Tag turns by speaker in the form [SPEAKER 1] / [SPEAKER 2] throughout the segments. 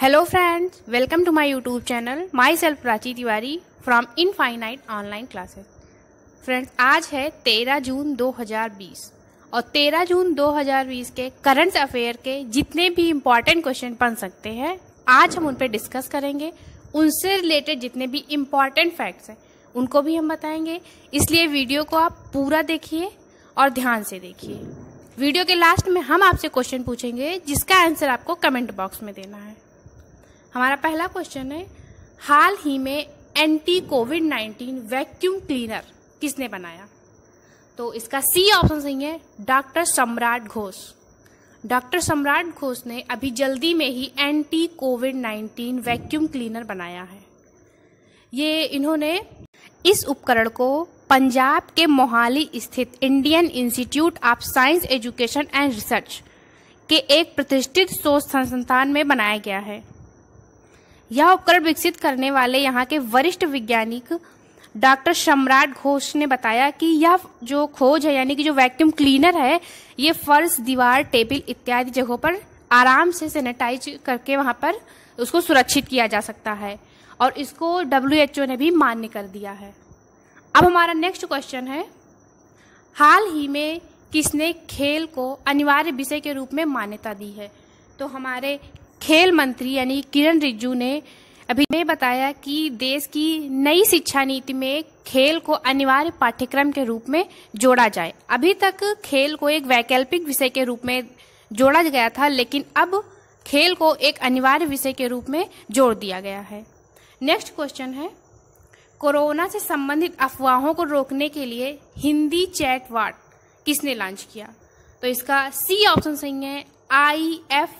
[SPEAKER 1] hello friends welcome to my YouTube channel myself Prachi Tiwari from infinite online classes friends आज है 13 जून 2020 और 13 जून 2020 के current affair के जितने भी इम्पॉर्टेंट क्वेश्चन बन सकते हैं आज हम उन पर डिस्कस करेंगे उनसे रिलेटेड जितने भी इम्पॉर्टेंट फैक्ट्स हैं उनको भी हम बताएंगे इसलिए वीडियो को आप पूरा देखिए और ध्यान से देखिए वीडियो के लास्ट में हम आपसे क्वेश्चन पूछेंगे जिसका आंसर आपको कमेंट बॉक्स में देना है हमारा पहला क्वेश्चन है हाल ही में anti COVID nineteen vacuum cleaner किसने बनाया तो इसका सी ऑप्शन सही है डॉक्टर सम्राट घोष डॉक्टर सम्राट घोष ने अभी जल्दी में ही anti COVID nineteen vacuum cleaner बनाया है ये इन्होंने इस उपकरण को पंजाब के मोहाली स्थित Indian institute of science education and research के एक प्रतिष्ठित शोध संस्थान में बनाया गया है यह उपकरण विकसित करने वाले यहाँ के वरिष्ठ वैज्ञानिक डॉक्टर सम्राट घोष ने बताया कि यह जो खोज है यानी कि जो वैक्यूम क्लीनर है ये फर्श दीवार टेबल इत्यादि जगहों पर आराम से सेनेटाइज करके वहां पर उसको सुरक्षित किया जा सकता है और इसको डब्ल्यू ने भी मान्य कर दिया है अब हमारा नेक्स्ट क्वेश्चन है हाल ही में किसने खेल को अनिवार्य विषय के रूप में मान्यता दी है तो हमारे खेल मंत्री यानी किरण रिजू ने अभी में बताया कि देश की नई शिक्षा नीति में खेल को अनिवार्य पाठ्यक्रम के रूप में जोड़ा जाए अभी तक खेल को एक वैकल्पिक विषय के रूप में जोड़ा गया था लेकिन अब खेल को एक अनिवार्य विषय के रूप में जोड़ दिया गया है नेक्स्ट क्वेश्चन है कोरोना से संबंधित अफवाहों को रोकने के लिए हिंदी चैट वाट किसने लॉन्च किया तो इसका सी ऑप्शन सही है आई एफ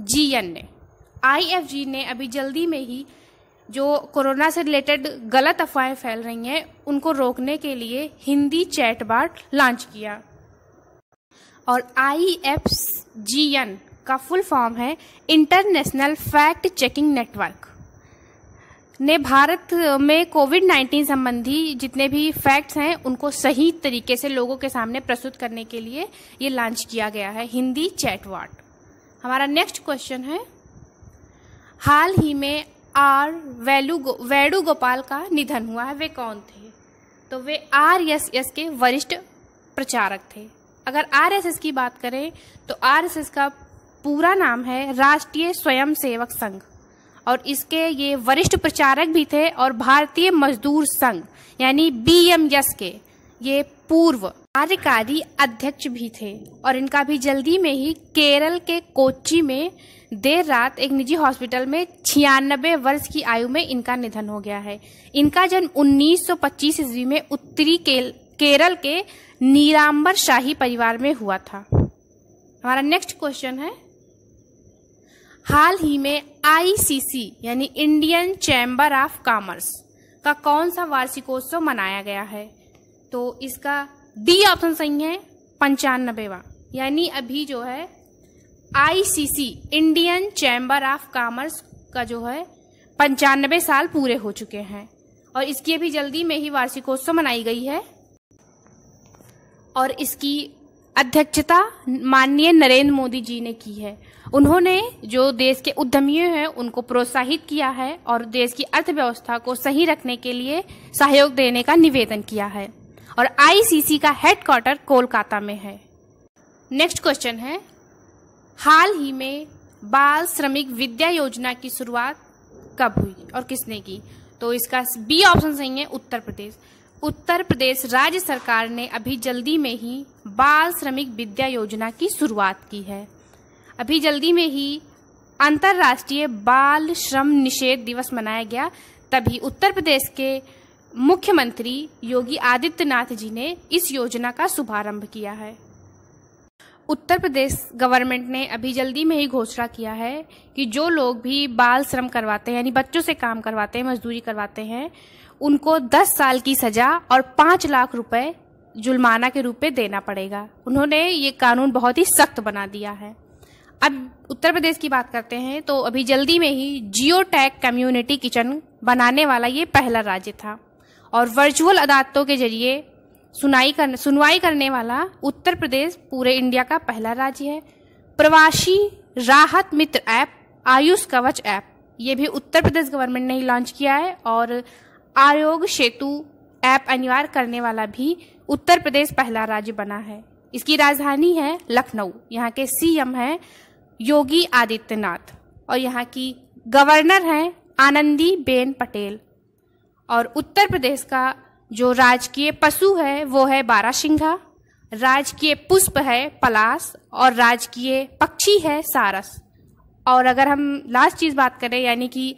[SPEAKER 1] जी ने आई ने अभी जल्दी में ही जो कोरोना से रिलेटेड गलत अफवाहें फैल रही हैं उनको रोकने के लिए हिंदी चैट बाट लॉन्च किया और आई एफ जी एन का फुल फॉर्म है इंटरनेशनल फैक्ट चेकिंग नेटवर्क ने भारत में कोविड 19 संबंधी जितने भी फैक्ट्स हैं उनको सही तरीके से लोगों के सामने प्रस्तुत करने के लिए ये लॉन्च किया गया है हिंदी चैट वाट हमारा नेक्स्ट क्वेश्चन है हाल ही में आर वेलू गो, गोपाल का निधन हुआ है वे कौन थे तो वे आर एस एस के वरिष्ठ प्रचारक थे अगर आर एस एस की बात करें तो आर एस एस का पूरा नाम है राष्ट्रीय स्वयंसेवक संघ और इसके ये वरिष्ठ प्रचारक भी थे और भारतीय मजदूर संघ यानी बी एम एस के ये पूर्व कार्यकारी अध्यक्ष भी थे और इनका भी जल्दी में ही केरल के कोच्चि में देर रात एक निजी हॉस्पिटल में छियानबे वर्ष की आयु में इनका निधन हो गया है इनका जन्म 1925 ईस्वी में उत्तरी केरल के नीलाम्बर शाही परिवार में हुआ था हमारा नेक्स्ट क्वेश्चन है हाल ही में आईसीसी यानी इंडियन चैम्बर ऑफ कॉमर्स का कौन सा वार्षिकोत्सव मनाया गया है तो इसका डी ऑप्शन सही है पंचानबेवा यानी अभी जो है ICC Indian chamber of commerce का जो है पंचानबे साल पूरे हो चुके हैं और इसकी अभी जल्दी में ही वार्षिकोत्सव मनाई गई है और इसकी अध्यक्षता माननीय नरेंद्र मोदी जी ने की है उन्होंने जो देश के उद्यमियों हैं उनको प्रोत्साहित किया है और देश की अर्थव्यवस्था को सही रखने के लिए सहयोग देने का निवेदन किया है और आईसीसी का हेडक्वार्टर कोलकाता में है नेक्स्ट क्वेश्चन है हाल ही में बाल श्रमिक विद्या योजना की शुरुआत कब हुई और किसने की तो इसका बी ऑप्शन सही है उत्तर प्रदेश उत्तर प्रदेश राज्य सरकार ने अभी जल्दी में ही बाल श्रमिक विद्या योजना की शुरुआत की है अभी जल्दी में ही अंतर्राष्ट्रीय बाल श्रम निषेध दिवस मनाया गया तभी उत्तर प्रदेश के मुख्यमंत्री योगी आदित्यनाथ जी ने इस योजना का शुभारंभ किया है उत्तर प्रदेश गवर्नमेंट ने अभी जल्दी में ही घोषणा किया है कि जो लोग भी बाल श्रम करवाते हैं यानी बच्चों से काम करवाते हैं मजदूरी करवाते हैं उनको 10 साल की सजा और 5 लाख रुपए जुर्माना के रूप में देना पड़ेगा उन्होंने ये कानून बहुत ही सख्त बना दिया है अब उत्तर प्रदेश की बात करते हैं तो अभी जल्दी में ही जियो टैग कम्युनिटी किचन बनाने वाला ये पहला राज्य था और वर्चुअल अदालतों के जरिए सुनाई करने सुनवाई करने वाला उत्तर प्रदेश पूरे इंडिया का पहला राज्य है प्रवासी राहत मित्र ऐप आयुष कवच ऐप ये भी उत्तर प्रदेश गवर्नमेंट ने ही लॉन्च किया है और आयोग सेतु ऐप अनिवार्य करने वाला भी उत्तर प्रदेश पहला राज्य बना है इसकी राजधानी है लखनऊ यहाँ के सीएम हैं योगी आदित्यनाथ और यहाँ की गवर्नर हैं आनंदी बेन पटेल और उत्तर प्रदेश का जो राजकीय पशु है वो है बारासिंघा राजकीय पुष्प है पलास और राजकीय पक्षी है सारस और अगर हम लास्ट चीज बात करें यानी कि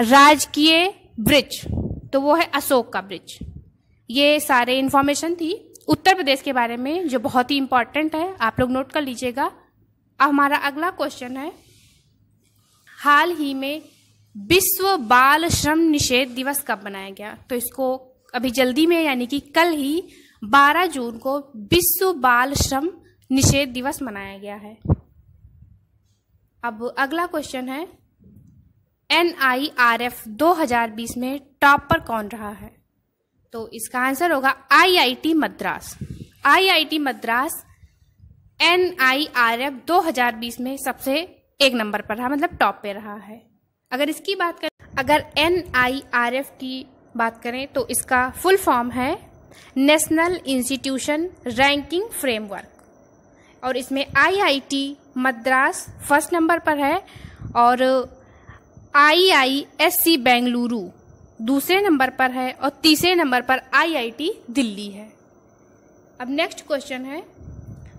[SPEAKER 1] राजकीय ब्रिज तो वो है अशोक का ब्रिज ये सारे इन्फॉर्मेशन थी उत्तर प्रदेश के बारे में जो बहुत ही इम्पॉर्टेंट है आप लोग नोट कर लीजिएगा अब हमारा अगला क्वेश्चन है हाल ही में विश्व बाल श्रम निषेध दिवस कब मनाया गया तो इसको अभी जल्दी में यानी कि कल ही 12 जून को विश्व बाल श्रम निषेध दिवस मनाया गया है अब अगला क्वेश्चन है एन आई आर एफ दो में टॉप पर कौन रहा है तो इसका आंसर होगा IIT Madras IIT Madras N I R F 2020 में सबसे एक नंबर पर रहा मतलब टॉप पे रहा है अगर इसकी बात करें अगर एन आई आर एफ की बात करें तो इसका फुल फॉर्म है नेशनल इंस्टीट्यूशन रैंकिंग फ्रेमवर्क और इसमें आईआईटी मद्रास फर्स्ट नंबर पर है और आईआईएससी बेंगलुरु दूसरे नंबर पर है और तीसरे नंबर पर आईआईटी दिल्ली है अब नेक्स्ट क्वेश्चन है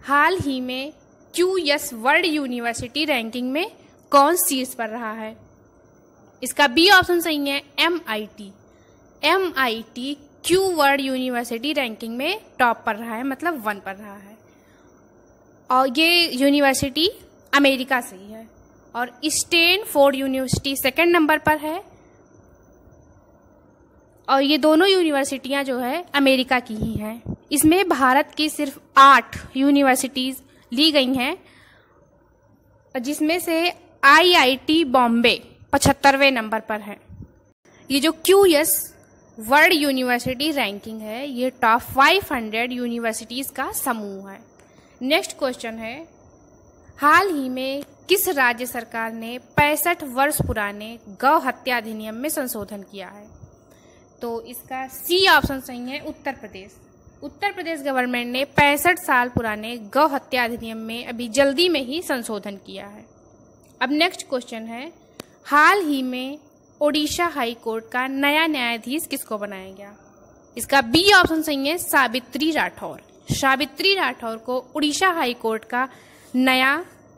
[SPEAKER 1] हाल ही में Q S world university ranking में कौन शीर्ष पर रहा है इसका बी ऑप्शन सही है M I T M I T Q world university ranking में टॉप पर रहा है मतलब वन पर रहा है और ये यूनिवर्सिटी अमेरिका से ही है और Stanford university second number पर है और ये दोनों यूनिवर्सिटियां जो है अमेरिका की ही हैं इसमें भारत की सिर्फ आठ यूनिवर्सिटीज़ ली गई हैं जिसमें से आईआईटी बॉम्बे पचहत्तरवें नंबर पर है ये जो Q S world university ranking है ये टॉप 500 यूनिवर्सिटीज़ का समूह है नेक्स्ट क्वेश्चन है हाल ही में किस राज्य सरकार ने पैंसठ वर्ष पुराने गौ हत्या अधिनियम में संशोधन किया है तो इसका सी ऑप्शन सही है उत्तर प्रदेश उत्तर प्रदेश गवर्नमेंट ने पैंसठ साल पुराने गौ हत्या अधिनियम में अभी जल्दी में ही संशोधन किया है अब नेक्स्ट क्वेश्चन है हाल ही में ओडिशा हाई कोर्ट का नया न्यायाधीश किसको बनाया गया इसका बी ऑप्शन सही है सावित्री राठौर सावित्री राठौर को उड़ीसा हाई कोर्ट का नया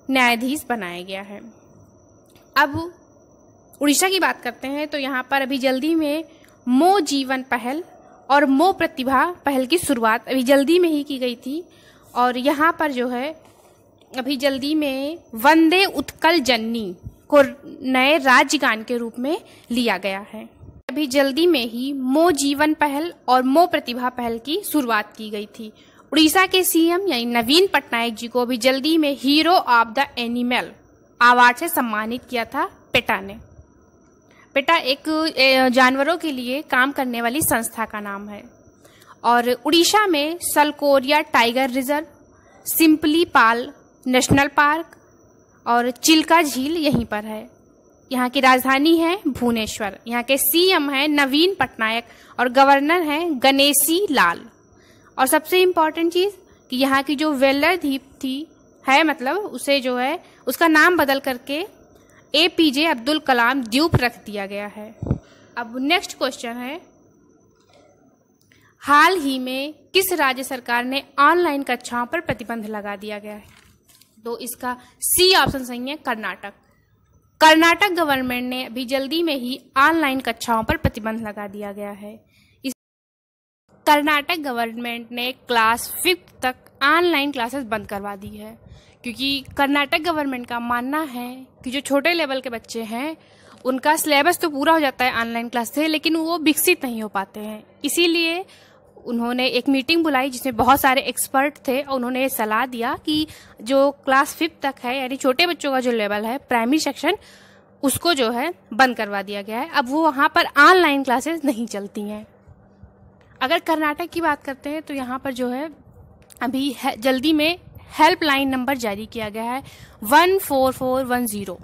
[SPEAKER 1] न्यायाधीश बनाया गया है अब उड़ीसा की बात करते हैं तो यहाँ पर अभी जल्दी में मो जीवन पहल और मो प्रतिभा पहल की शुरुआत अभी जल्दी में ही की गई थी और यहाँ पर जो है अभी जल्दी में वंदे उत्कल जननी को नए राज्य गान के रूप में लिया गया है अभी जल्दी में ही मो जीवन पहल और मो प्रतिभा पहल की शुरुआत की गई थी उड़ीसा के सीएम यानी नवीन पटनायक जी को भी जल्दी में hero of the animal award से सम्मानित किया था पेटा ने पेटा एक जानवरों के लिए काम करने वाली संस्था का नाम है और उड़ीसा में सलकोरिया tiger reserve Similipal national park और चिल्का झील यहीं पर है यहाँ की राजधानी है भुवनेश्वर यहाँ के सीएम है नवीन पटनायक और गवर्नर है गणेशी लाल और सबसे इम्पॉर्टेंट चीज़ कि यहाँ की जो वेल्लर द्वीप थी है मतलब उसे जो है उसका नाम बदल करके ए पी जे अब्दुल कलाम द्वीप रख दिया गया है अब नेक्स्ट क्वेश्चन है हाल ही में किस राज्य सरकार ने ऑनलाइन कक्षाओं पर प्रतिबंध लगा दिया गया है तो इसका सी ऑप्शन सही है कर्नाटक कर्नाटक गवर्नमेंट ने अभी जल्दी में ही ऑनलाइन कक्षाओं पर प्रतिबंध लगा दिया गया है इस कर्नाटक गवर्नमेंट ने क्लास फिफ्थ तक ऑनलाइन क्लासेस बंद करवा दी है क्योंकि कर्नाटक गवर्नमेंट का मानना है कि जो छोटे लेवल के बच्चे हैं उनका सिलेबस तो पूरा हो जाता है ऑनलाइन क्लास से लेकिन वो विकसित नहीं हो पाते हैं इसीलिए उन्होंने एक मीटिंग बुलाई जिसमें बहुत सारे एक्सपर्ट थे और उन्होंने सलाह दिया कि जो क्लास फिफ्थ तक है यानी छोटे बच्चों का जो लेवल है प्राइमरी सेक्शन उसको जो है बंद करवा दिया गया है अब वो वहाँ पर ऑनलाइन क्लासेस नहीं चलती हैं अगर कर्नाटक की बात करते हैं तो यहाँ पर जो है अभी है, जल्दी में हेल्पलाइन नंबर जारी किया गया है one four four one zero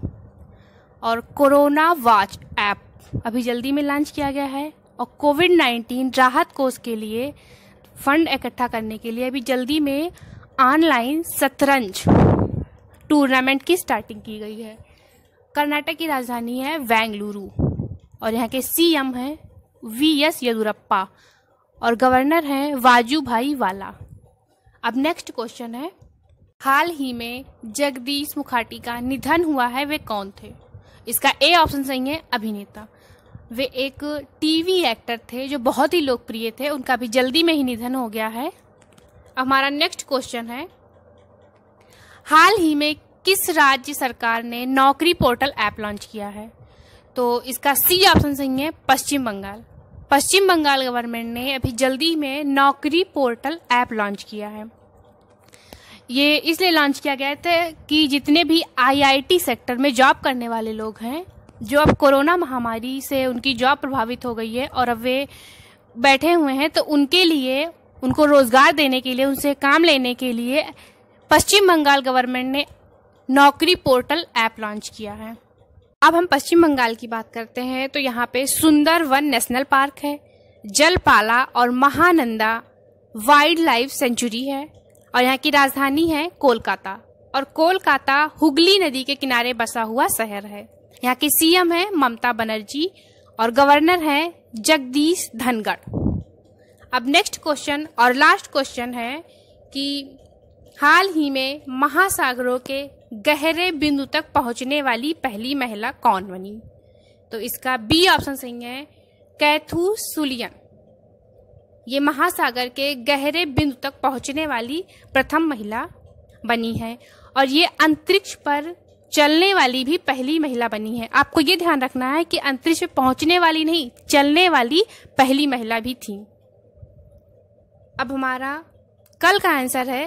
[SPEAKER 1] और कोरोना वॉच ऐप अभी जल्दी में लॉन्च किया गया है और कोविड नाइन्टीन राहत कोष के लिए फंड इकट्ठा करने के लिए अभी जल्दी में ऑनलाइन शतरंज टूर्नामेंट की स्टार्टिंग की गई है कर्नाटक की राजधानी है बेंगलुरु और यहाँ के सीएम हैं वी एस येदुरप्पा और गवर्नर हैं वाजू भाई वाला अब नेक्स्ट क्वेश्चन है हाल ही में जगदीश मुखाटी का निधन हुआ है वे कौन थे इसका ए ऑप्शन सही है अभिनेता वे एक टीवी एक्टर थे जो बहुत ही लोकप्रिय थे उनका भी जल्दी में ही निधन हो गया है हमारा नेक्स्ट क्वेश्चन है हाल ही में किस राज्य सरकार ने नौकरी पोर्टल ऐप लॉन्च किया है तो इसका सी ऑप्शन सही है पश्चिम बंगाल पश्चिम बंगाल गवर्नमेंट ने अभी जल्दी में नौकरी पोर्टल ऐप लॉन्च किया है ये इसलिए लॉन्च किया गया था कि जितने भी आईआईटी सेक्टर में जॉब करने वाले लोग हैं जो अब कोरोना महामारी से उनकी जॉब प्रभावित हो गई है और अब वे बैठे हुए हैं तो उनके लिए उनको रोजगार देने के लिए उनसे काम लेने के लिए पश्चिम बंगाल गवर्नमेंट ने नौकरी पोर्टल ऐप लॉन्च किया है अब हम पश्चिम बंगाल की बात करते हैं तो यहाँ पे सुंदर वन नेशनल पार्क है जलपाला और महानंदा वाइल्ड लाइफ सेंचुरी है और यहाँ की राजधानी है कोलकाता और कोलकाता हुगली नदी के किनारे बसा हुआ शहर है यहाँ के सीएम है ममता बनर्जी और गवर्नर है जगदीश धनगढ़ अब नेक्स्ट क्वेश्चन और लास्ट क्वेश्चन है कि हाल ही में महासागरों के गहरे बिंदु तक पहुंचने वाली पहली महिला कौन बनी तो इसका बी ऑप्शन सही है कैथू सुलियन ये महासागर के गहरे बिंदु तक पहुंचने वाली प्रथम महिला बनी है और ये अंतरिक्ष पर चलने वाली भी पहली महिला बनी है आपको ये ध्यान रखना है कि अंतरिक्ष में पहुंचने वाली नहीं चलने वाली पहली महिला भी थी अब हमारा कल का आंसर है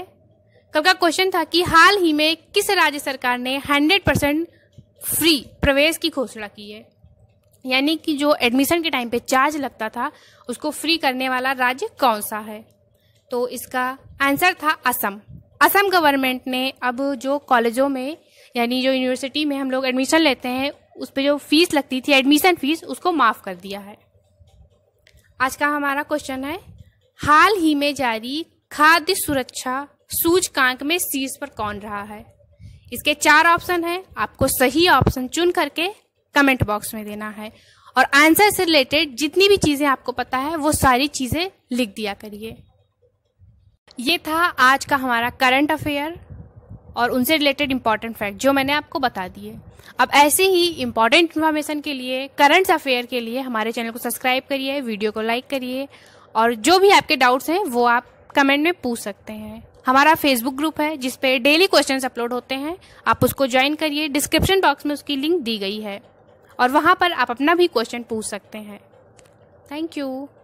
[SPEAKER 1] कल का क्वेश्चन था कि हाल ही में किस राज्य सरकार ने 100 परसेंट फ्री प्रवेश की घोषणा की है यानी कि जो एडमिशन के टाइम पे चार्ज लगता था उसको फ्री करने वाला राज्य कौन सा है तो इसका आंसर था असम असम गवर्नमेंट ने अब जो कॉलेजों में यानी जो यूनिवर्सिटी में हम लोग एडमिशन लेते हैं उस पर जो फीस लगती थी एडमिशन फीस उसको माफ़ कर दिया है आज का हमारा क्वेश्चन है हाल ही में जारी खाद्य सुरक्षा सूचकांक में शीर्ष पर कौन रहा है इसके चार ऑप्शन हैं आपको सही ऑप्शन चुन करके कमेंट बॉक्स में देना है और आंसर से रिलेटेड जितनी भी चीज़ें आपको पता है वो सारी चीज़ें लिख दिया करिए ये था आज का हमारा करंट अफेयर और उनसे रिलेटेड इंपॉर्टेंट फैक्ट जो मैंने आपको बता दिए अब ऐसे ही इंपॉर्टेंट इन्फॉर्मेशन के लिए करंट अफेयर के लिए हमारे चैनल को सब्सक्राइब करिए वीडियो को लाइक करिए और जो भी आपके डाउट्स हैं वो आप कमेंट में पूछ सकते हैं हमारा फेसबुक ग्रुप है जिसपे डेली क्वेश्चन अपलोड होते हैं आप उसको ज्वाइन करिए डिस्क्रिप्शन बॉक्स में उसकी लिंक दी गई है और वहाँ पर आप अपना भी क्वेश्चन पूछ सकते हैं थैंक यू